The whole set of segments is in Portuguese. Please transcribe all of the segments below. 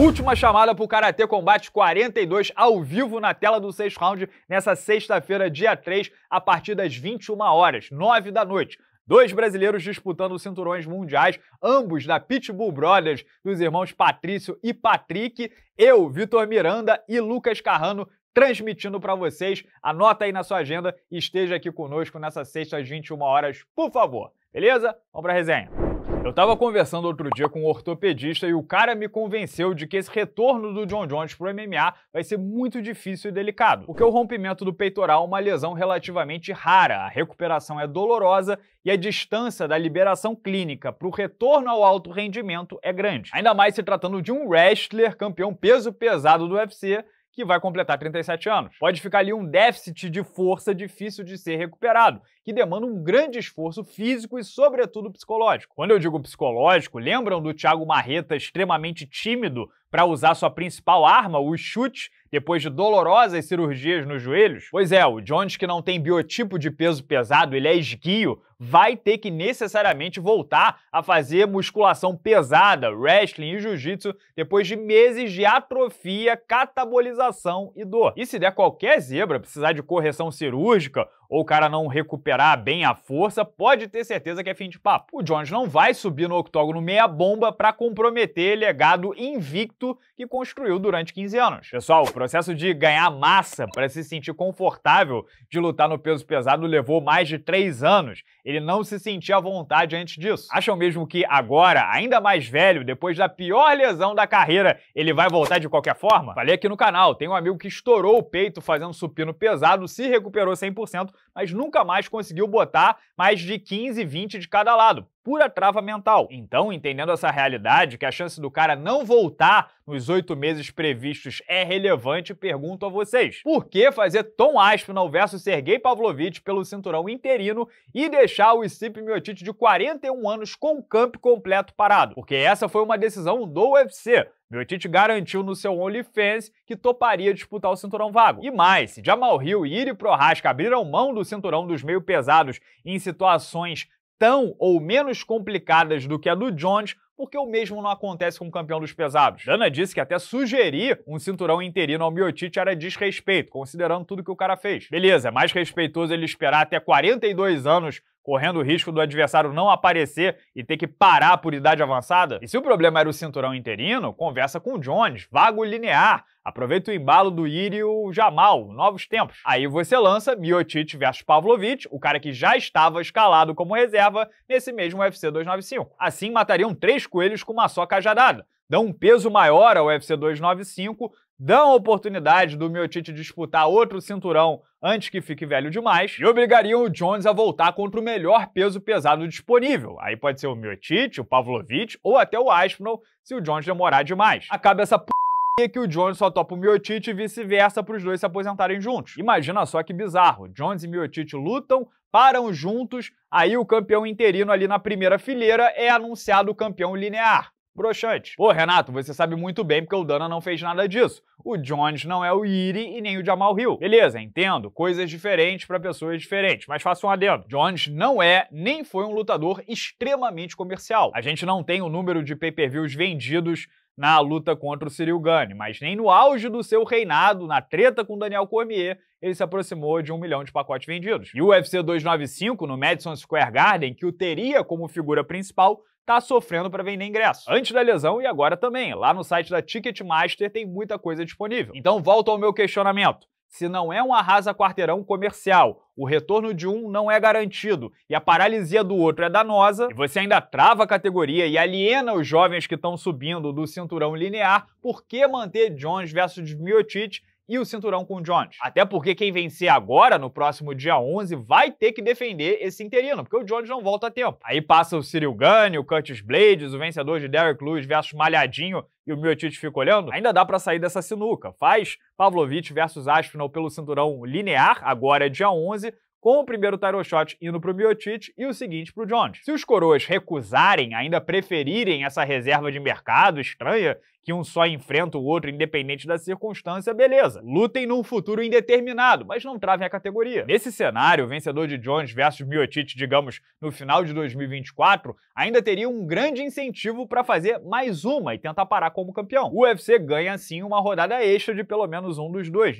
Última chamada para o Karatê Combate 42 ao vivo na tela do sexto round nessa sexta-feira, dia 3, a partir das 21 horas, 9 da noite. Dois brasileiros disputando cinturões mundiais, ambos da Pitbull Brothers, dos irmãos Patrício e Patrick. Eu, Vitor Miranda e Lucas Carrano transmitindo para vocês. Anota aí na sua agenda e esteja aqui conosco nessa sexta às 21 horas, por favor. Beleza? Vamos para a resenha. Eu estava conversando outro dia com um ortopedista e o cara me convenceu de que esse retorno do John Jones pro MMA vai ser muito difícil e delicado, porque o rompimento do peitoral é uma lesão relativamente rara, a recuperação é dolorosa e a distância da liberação clínica pro retorno ao alto rendimento é grande. Ainda mais se tratando de um wrestler campeão peso pesado do UFC que vai completar 37 anos. Pode ficar ali um déficit de força difícil de ser recuperado, que demanda um grande esforço físico e, sobretudo, psicológico. Quando eu digo psicológico, lembram do Thiago Marreta extremamente tímido para usar sua principal arma, o chute, depois de dolorosas cirurgias nos joelhos? Pois é, o Jones, que não tem biotipo de peso pesado, ele é esguio, vai ter que necessariamente voltar a fazer musculação pesada, wrestling e jiu-jitsu depois de meses de atrofia, catabolização e dor. E se der qualquer zebra, precisar de correção cirúrgica ou o cara não recuperar bem a força, pode ter certeza que é fim de papo. O Jones não vai subir no octógono meia bomba para comprometer legado invicto que construiu durante 15 anos. Pessoal, o processo de ganhar massa para se sentir confortável de lutar no peso pesado levou mais de 3 anos. Ele não se sentia à vontade antes disso. Acham mesmo que agora, ainda mais velho, depois da pior lesão da carreira, ele vai voltar de qualquer forma? Falei aqui no canal, tem um amigo que estourou o peito fazendo supino pesado, se recuperou 100%, mas nunca mais conseguiu botar mais de 15, 20 de cada lado pura trava mental. Então, entendendo essa realidade, que a chance do cara não voltar nos oito meses previstos é relevante, pergunto a vocês: por que fazer Tom Aspinall versus Sergei Pavlovich pelo cinturão interino e deixar o Sip Miocic de 41 anos com o camp completo parado? Porque essa foi uma decisão do UFC. Miocic garantiu no seu OnlyFans que toparia disputar o cinturão vago. E mais, se Jamal Hill e Iri Prohaska abriram mão do cinturão dos meio pesados em situações tão ou menos complicadas do que a do Jones, porque o mesmo não acontece com o campeão dos pesados. Dana disse que até sugerir um cinturão interino ao Miotite era desrespeito, considerando tudo que o cara fez. Beleza, é mais respeitoso ele esperar até 42 anos correndo o risco do adversário não aparecer e ter que parar por idade avançada? E se o problema era o cinturão interino, conversa com o Jones, vago linear, aproveita o embalo do Iri e o Jamal, novos tempos. Aí você lança Miotic versus Pavlovich, o cara que já estava escalado como reserva nesse mesmo UFC 295. Assim matariam três coelhos com uma só cajadada. Dão um peso maior ao UFC 295, dão a oportunidade do Miotite disputar outro cinturão antes que fique velho demais e obrigariam o Jones a voltar contra o melhor peso pesado disponível. Aí pode ser o Miotite, o Pavlovich ou até o Aspinall se o Jones demorar demais. Acaba essa p é que o Jones só topa o Miotite e vice-versa para os dois se aposentarem juntos. Imagina só que bizarro. Jones e Miotite lutam, param juntos, aí o campeão interino ali na primeira fileira é anunciado o campeão linear. Broxante. Pô, Renato, você sabe muito bem porque o Dana não fez nada disso. O Jones não é o Iri e nem o Jamal Hill. Beleza, entendo. Coisas diferentes para pessoas diferentes. Mas faça um adendo. Jones não é, nem foi um lutador extremamente comercial. A gente não tem o número de pay-per-views vendidos na luta contra o Cyril Gane, mas nem no auge do seu reinado, na treta com Daniel Cormier, ele se aproximou de um milhão de pacotes vendidos. E o UFC 295, no Madison Square Garden, que o teria como figura principal, tá sofrendo para vender ingresso. Antes da lesão e agora também. Lá no site da Ticketmaster tem muita coisa disponível. Então volto ao meu questionamento se não é um arrasa-quarteirão comercial. O retorno de um não é garantido e a paralisia do outro é danosa, e você ainda trava a categoria e aliena os jovens que estão subindo do cinturão linear, por que manter Jones versus Miotic e o cinturão com o Jones. Até porque quem vencer agora, no próximo dia 11, vai ter que defender esse interino, porque o Jones não volta a tempo. Aí passa o Cyril Gane, o Curtis Blades, o vencedor de Derrick Lewis versus Malhadinho e o Miotite fica olhando, ainda dá para sair dessa sinuca. Faz Pavlovich versus Aspinall pelo cinturão linear, agora é dia 11, com o primeiro title shot indo pro Miotite e o seguinte pro Jones. Se os coroas recusarem, ainda preferirem essa reserva de mercado estranha que um só enfrenta o outro independente da circunstância, beleza. Lutem num futuro indeterminado, mas não travem a categoria. Nesse cenário, o vencedor de Jones versus Miocic, digamos, no final de 2024, ainda teria um grande incentivo para fazer mais uma e tentar parar como campeão. O UFC ganha assim uma rodada extra de pelo menos um dos dois,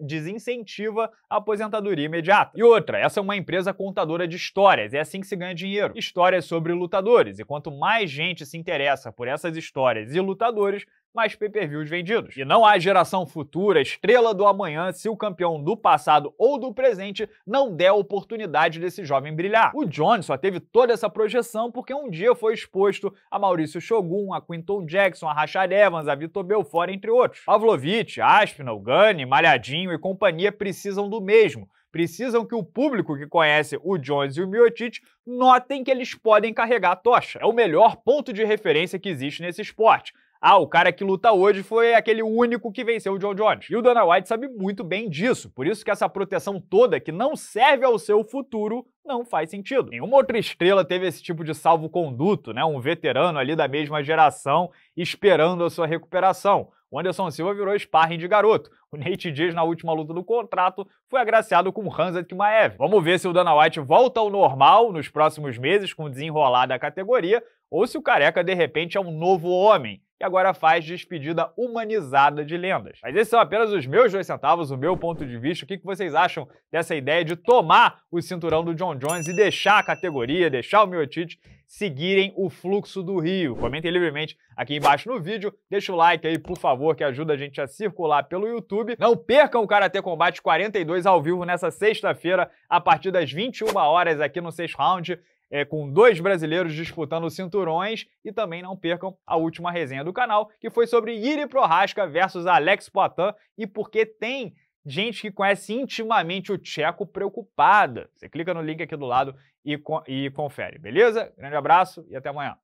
desincentiva a aposentadoria imediata. E outra, essa é uma empresa contadora de histórias, é assim que se ganha dinheiro. Histórias sobre lutadores, e quanto mais gente se interessa por essas histórias e lutadores, mais pay-per-views vendidos. E não há geração futura, estrela do amanhã, se o campeão do passado ou do presente não der a oportunidade desse jovem brilhar. O Jones só teve toda essa projeção porque um dia foi exposto a Maurício Shogun, a Quinton Jackson, a Rachar Evans, a Vitor Belfort, entre outros. Pavlovich, Aspinall, Gunny, Malhadinho e companhia precisam do mesmo precisam que o público que conhece o Jones e o Miocic notem que eles podem carregar a tocha. É o melhor ponto de referência que existe nesse esporte. Ah, o cara que luta hoje foi aquele único que venceu o John Jones. E o Dana White sabe muito bem disso, por isso que essa proteção toda que não serve ao seu futuro não faz sentido. Nenhuma outra estrela teve esse tipo de salvo-conduto, né? Um veterano ali da mesma geração esperando a sua recuperação. O Anderson Silva virou sparring de garoto. O Nate Diaz, na última luta do contrato, foi agraciado com Hans Kimaev. Vamos ver se o Dana White volta ao normal nos próximos meses com o desenrolar da categoria ou se o Careca de repente é um novo homem que agora faz despedida humanizada de lendas. Mas esses são apenas os meus dois centavos, o meu ponto de vista. O que vocês acham dessa ideia de tomar o cinturão do John Jones e deixar a categoria, deixar o Miotite seguirem o fluxo do Rio? Comentem livremente aqui embaixo no vídeo. Deixa o like aí, por favor, que ajuda a gente a circular pelo YouTube. Não percam o Karate Combate 42 ao vivo nessa sexta-feira, a partir das 21 horas aqui no Sexto Round é, com dois brasileiros disputando cinturões e também não percam a última resenha do canal, que foi sobre Iri Prohaska versus Alex Poitin e porque tem gente que conhece intimamente o Tcheco preocupada. Você clica no link aqui do lado e, e confere, beleza? Grande abraço e até amanhã.